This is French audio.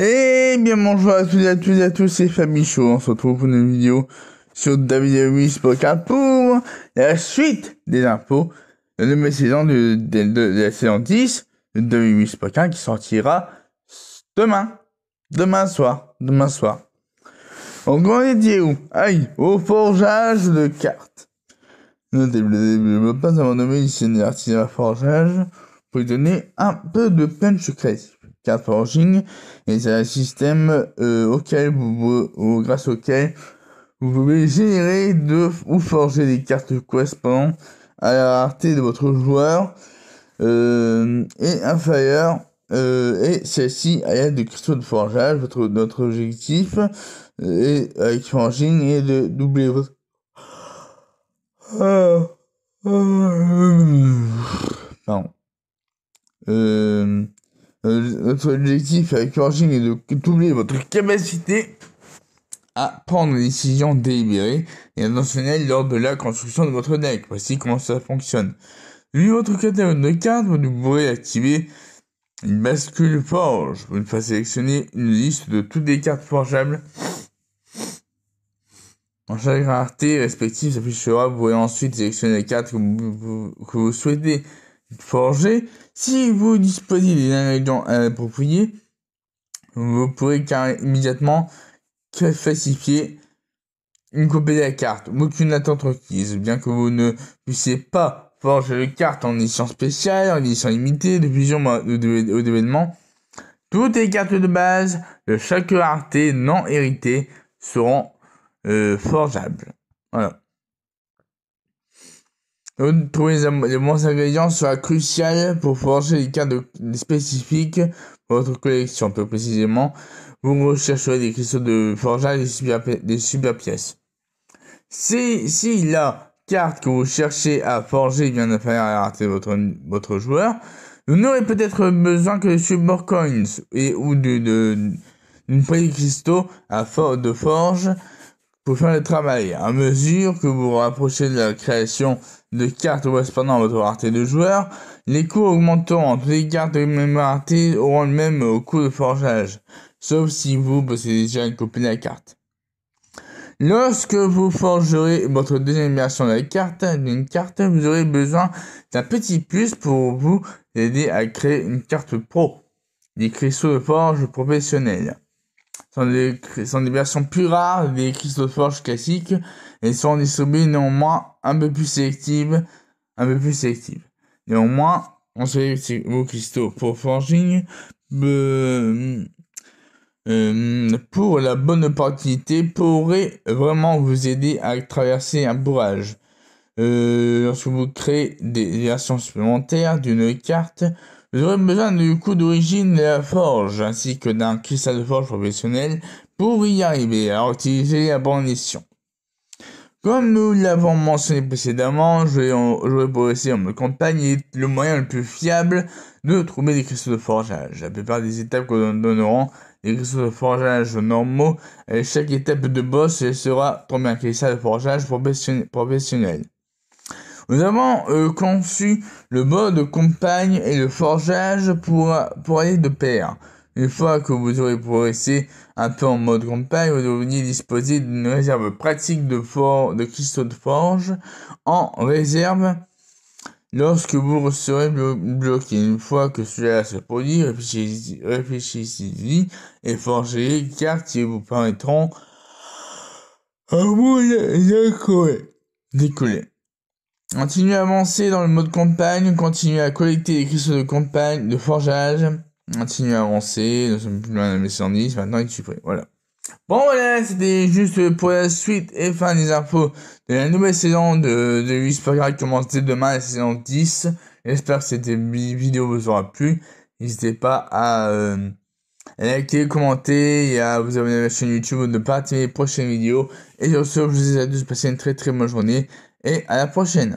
Et eh bien bonjour à tous et à toutes et à tous, c'est Famille Show. On se retrouve pour une vidéo sur David Lewis Poker pour la suite des infos de la saison de, la saison 10 de David Lewis Poker qui sortira demain. Demain soir. Demain soir. Donc on est où Aïe, au forgeage de cartes. Nous pas avons nommé ici un de forgeage pour lui donner un peu de punch créatif forging et c'est un système euh, auquel vous, grâce auquel vous pouvez générer de, ou forger des cartes correspondant à la rareté de votre joueur euh, et un fire euh, et celle-ci à l'aide de cristaux de forgeage. Votre, notre objectif et, avec forging et de doubler votre... Ah, ah, ah, notre euh, objectif avec Forging est de doubler votre capacité à prendre des décisions délibérées et intentionnelles lors de la construction de votre deck. Voici comment ça fonctionne. Lui, votre catalogue de cartes, vous pourrez activer une bascule forge. Vous pouvez sélectionner une liste de toutes les cartes forgeables. En chaque rareté respective s'affichera. Vous pourrez ensuite sélectionner les cartes vous, que vous souhaitez Forger, Si vous disposez des ingrédients appropriés, vous pourrez immédiatement classifier une copie de la carte. Aucune attente requise, bien que vous ne puissiez pas forger les cartes en édition spéciale, en édition limitée, de plusieurs mois d'événements. Toutes les cartes de base de chaque rareté non héritée seront euh, forgeables. Voilà trouver les, bons ingrédients sera crucial pour forger des cartes spécifiques pour votre collection. Plus précisément, vous rechercherez des cristaux de forge des des super pièces. Si, la carte que vous cherchez à forger vient de faire rater votre, votre joueur, vous n'aurez peut-être besoin que de Super coins et ou de, de, d'une de cristaux à de forge pour faire le travail. À mesure que vous vous rapprochez de la création de cartes correspondant à votre rareté de joueur, les coûts augmenteront. Toutes les cartes de même rareté auront le même euh, coût de forgeage, sauf si vous possédez déjà une copie de la carte. Lorsque vous forgerez votre deuxième version de la carte, d'une carte, vous aurez besoin d'un petit plus pour vous aider à créer une carte pro, des cristaux de forge professionnels sont des, sont des versions plus rares des cristaux forge classiques et sont des distribuées néanmoins un peu plus sélectives, un peu plus sélectives. Néanmoins, on que vos cristaux pour forging, euh, euh, pour la bonne opportunité pourrait vraiment vous aider à traverser un bourrage. Euh, lorsque vous créez des versions supplémentaires d'une carte, vous aurez besoin du coup d'origine de la forge, ainsi que d'un cristal de forge professionnel pour y arriver, à utiliser la mission Comme nous l'avons mentionné précédemment, je vais pour essayer campagne est le moyen le plus fiable de trouver des cristaux de forgeage. La plupart des étapes que nous donnerons des cristaux de forgeage normaux, et chaque étape de boss sera un cristal de forgeage professionnel. Nous avons euh, conçu le mode compagne campagne et le forgeage pour, pour aller de pair. Une fois que vous aurez progressé un peu en mode campagne, vous devriez disposer d'une réserve pratique de, for de cristaux de forge en réserve lorsque vous serez le bloqué. Une fois que cela se produit, réfléchissez-y et forgez les cartes qui vous permettront à vous décoller. Continuez à avancer dans le mode campagne, continuez à collecter les cristaux de campagne, de forgeage, continuez à avancer, nous sommes plus loin de 10, maintenant il est supprimé, voilà. Bon voilà, c'était juste pour la suite et fin des infos de la nouvelle saison de, de qui commence dès demain, la saison 10. J'espère que cette vidéo vous aura plu. N'hésitez pas à, euh, à liker, commenter et à vous abonner à la chaîne YouTube, de ne pas les prochaines vidéos. Et sur ce, je vous souhaite à tous passer une très très bonne journée et à la prochaine